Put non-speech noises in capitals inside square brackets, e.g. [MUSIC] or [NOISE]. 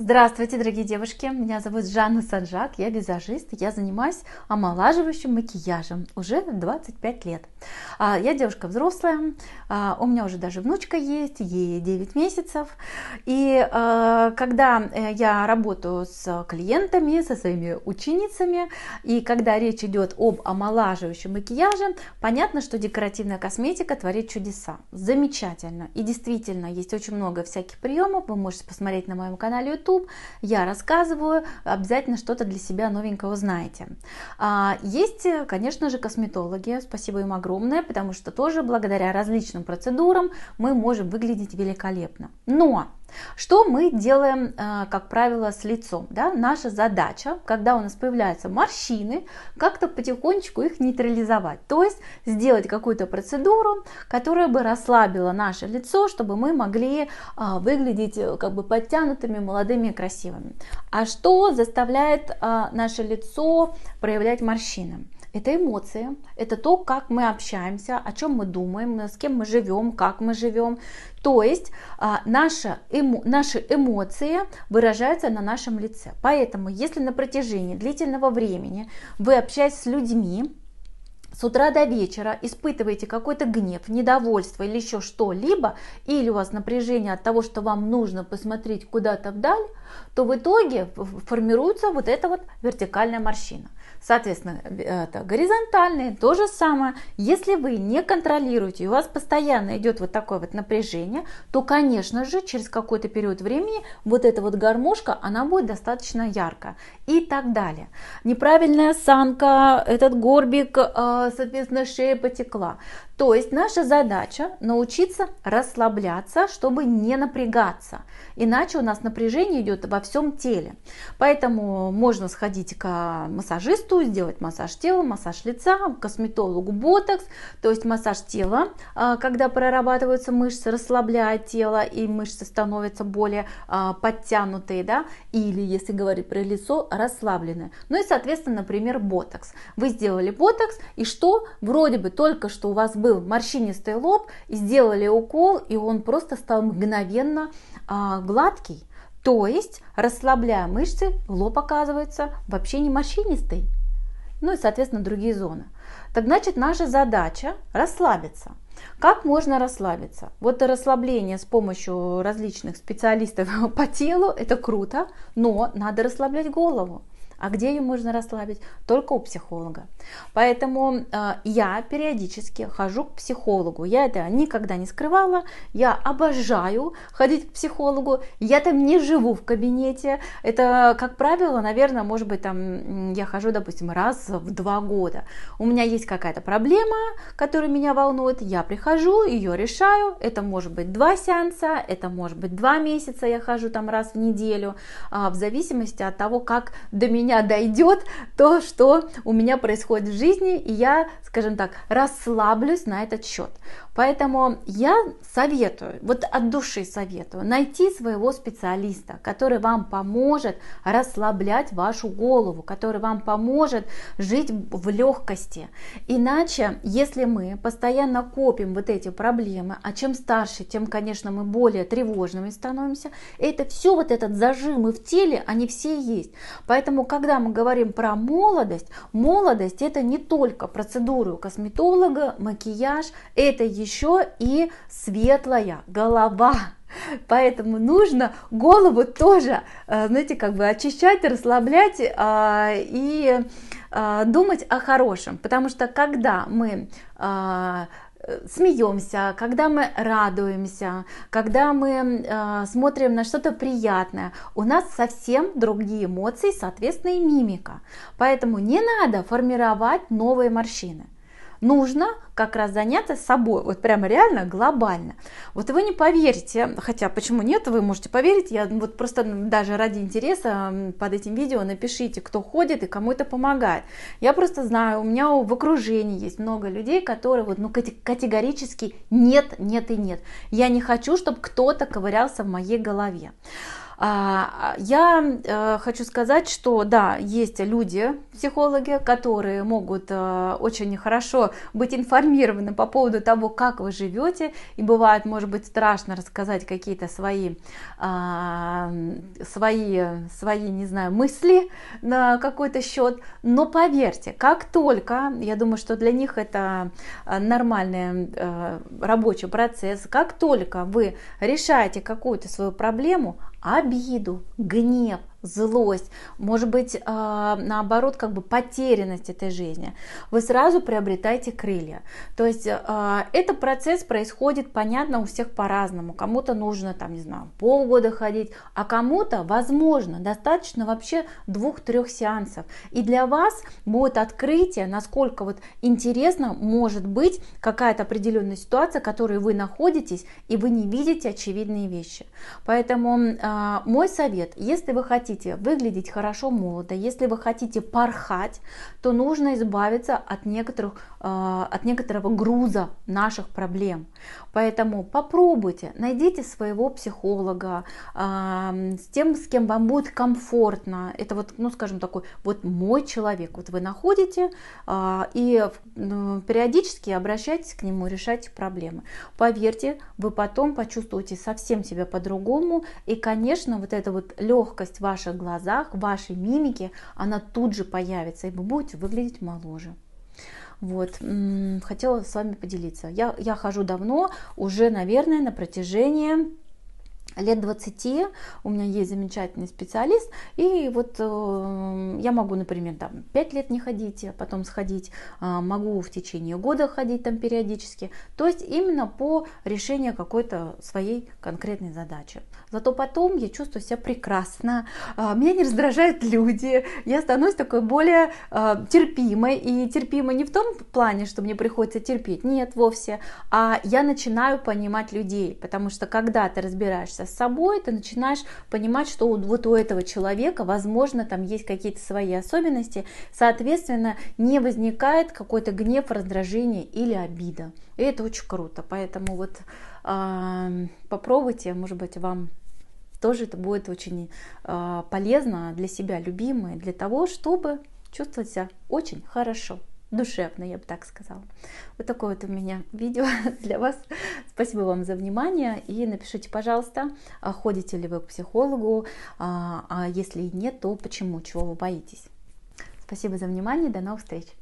Здравствуйте, дорогие девушки! Меня зовут Жанна Санжак, я визажист, я занимаюсь омолаживающим макияжем уже 25 лет. А, я девушка взрослая, а, у меня уже даже внучка есть, ей 9 месяцев. И а, когда э, я работаю с клиентами, со своими ученицами, и когда речь идет об омолаживающем макияже, понятно, что декоративная косметика творит чудеса. Замечательно! И действительно, есть очень много всяких приемов, вы можете посмотреть на моем канале YouTube, YouTube, я рассказываю, обязательно что-то для себя новенького знаете. А, есть, конечно же, косметологи, спасибо им огромное, потому что тоже благодаря различным процедурам мы можем выглядеть великолепно. Но что мы делаем, э, как правило, с лицом? Да? Наша задача, когда у нас появляются морщины, как-то потихонечку их нейтрализовать. То есть сделать какую-то процедуру, которая бы расслабила наше лицо, чтобы мы могли э, выглядеть э, как бы подтянутыми, молодыми и красивыми. А что заставляет наше лицо проявлять морщины? Это эмоции, это то, как мы общаемся, о чем мы думаем, э, с кем мы живем, как мы живем. То есть а, наша, эмо, наши эмоции выражаются на нашем лице. Поэтому, если на протяжении длительного времени вы общаетесь с людьми, с утра до вечера испытываете какой-то гнев, недовольство или еще что-либо, или у вас напряжение от того, что вам нужно посмотреть куда-то вдаль, то в итоге формируется вот эта вот вертикальная морщина. Соответственно, э, это горизонтальные, то же самое. Если вы не контролируете, и у вас постоянно идет вот такое вот напряжение, то, конечно же, через какой-то период времени вот эта вот гармошка, она будет достаточно ярко и так далее. Неправильная осанка, этот горбик, э, соответственно, шея потекла. То есть наша задача научиться расслабляться, чтобы не напрягаться. Иначе у нас напряжение идет во всем теле. Поэтому можно сходить к массажисту, сделать массаж тела, массаж лица, косметологу ботокс. То есть массаж тела, а, когда прорабатываются мышцы, расслабляет тело и мышцы становятся более а, подтянутые. Да? Или, если говорить про лицо, расслабленное. Ну и, соответственно, например, ботокс. Вы сделали ботокс, и что? Вроде бы только что у вас был был морщинистый лоб, и сделали укол, и он просто стал мгновенно а, гладкий. То есть, расслабляя мышцы, лоб оказывается вообще не морщинистый. Ну и, соответственно, другие зоны. Так значит, наша задача расслабиться. Как можно расслабиться? Вот расслабление с помощью различных специалистов [LAUGHS] по телу, это круто, но надо расслаблять голову. А где ее можно расслабить? Только у психолога. Поэтому э, я периодически хожу к психологу. Я это никогда не скрывала. Я обожаю ходить к психологу. Я там не живу в кабинете. Это, как правило, наверное, может быть, там я хожу, допустим, раз в два года. У меня есть какая-то проблема, которая меня волнует. Я прихожу, ее решаю. Это может быть два сеанса, это может быть два месяца. Я хожу там раз в неделю, э, в зависимости от того, как до меня меня дойдет то, что у меня происходит в жизни, и я, скажем так, расслаблюсь на этот счет. Поэтому я советую, вот от души советую, найти своего специалиста, который вам поможет расслаблять вашу голову, который вам поможет жить в легкости. Иначе, если мы постоянно копим вот эти проблемы, а чем старше, тем, конечно, мы более тревожными становимся, это все вот этот зажимы в теле, они все есть. Поэтому, как когда мы говорим про молодость, молодость это не только процедуры у косметолога, макияж, это еще и светлая голова. Поэтому нужно голову тоже, э, знаете, как бы очищать, расслаблять а, и а, думать о хорошем. Потому что когда мы а, смеемся, когда мы радуемся, когда мы э, смотрим на что-то приятное, у нас совсем другие эмоции, соответственно и мимика. Поэтому не надо формировать новые морщины нужно как раз заняться собой, вот прямо реально глобально. Вот вы не поверите, хотя почему нет, вы можете поверить, я вот просто даже ради интереса под этим видео напишите, кто ходит и кому это помогает. Я просто знаю, у меня в окружении есть много людей, которые вот ну категорически нет, нет и нет. Я не хочу, чтобы кто-то ковырялся в моей голове. А, я э, хочу сказать, что да, есть люди, психологи, которые могут э, очень хорошо быть информированы по поводу того, как вы живете, и бывает, может быть, страшно рассказать какие-то свои, а, свои, свои, не знаю, мысли на какой-то счет, но поверьте, как только, я думаю, что для них это э, нормальный рабочий процесс, как только вы решаете какую-то свою проблему, обязательно обиду, гнев, злость, может быть, а, наоборот, как бы потерянность этой жизни, вы сразу приобретаете крылья. То есть а, этот процесс происходит, понятно, у всех по-разному. Кому-то нужно, там, не знаю, полгода ходить, а кому-то, возможно, достаточно вообще двух-трех сеансов. И для вас будет открытие, насколько вот интересно может быть какая-то определенная ситуация, в которой вы находитесь, и вы не видите очевидные вещи. Поэтому а, мой совет, если вы хотите хотите выглядеть хорошо молодо, если вы хотите порхать, то нужно избавиться от, некоторых, э, от некоторого груза наших проблем. Поэтому попробуйте, найдите своего психолога, а, с тем, с кем вам будет комфортно. Это вот, ну, скажем, такой вот мой человек. Вот вы находите а, и ну, периодически обращайтесь к нему, решайте проблемы. Поверьте, вы потом почувствуете совсем себя по-другому. И, конечно, вот эта вот легкость в ваших глазах, в вашей мимике, она тут же появится, и вы будете выглядеть моложе. Вот, хотела с вами поделиться. Я, я хожу давно, уже, наверное, на протяжении лет 20 у меня есть замечательный специалист, и вот э, я могу, например, там 5 лет не ходить, а потом сходить, э, могу в течение года ходить там периодически, то есть именно по решению какой-то своей конкретной задачи. Зато потом я чувствую себя прекрасно, э, меня не раздражают люди, я становлюсь такой более э, терпимой, и терпимой не в том плане, что мне приходится терпеть, нет, вовсе, а я начинаю понимать людей, потому что когда ты разбираешься с собой, ты начинаешь понимать, что вот у этого человека, возможно, там есть какие-то свои особенности, соответственно, не возникает какой-то гнев, раздражение или обида. И это очень круто, поэтому вот а, попробуйте, может быть, вам тоже это будет очень а, полезно для себя, любимое, для того, чтобы чувствовать себя очень хорошо душевно, я бы так сказала. Вот такое вот у меня видео [LAUGHS] для вас. Спасибо вам за внимание и напишите, пожалуйста, а ходите ли вы к психологу, а, а если нет, то почему, чего вы боитесь. Спасибо за внимание, до новых встреч!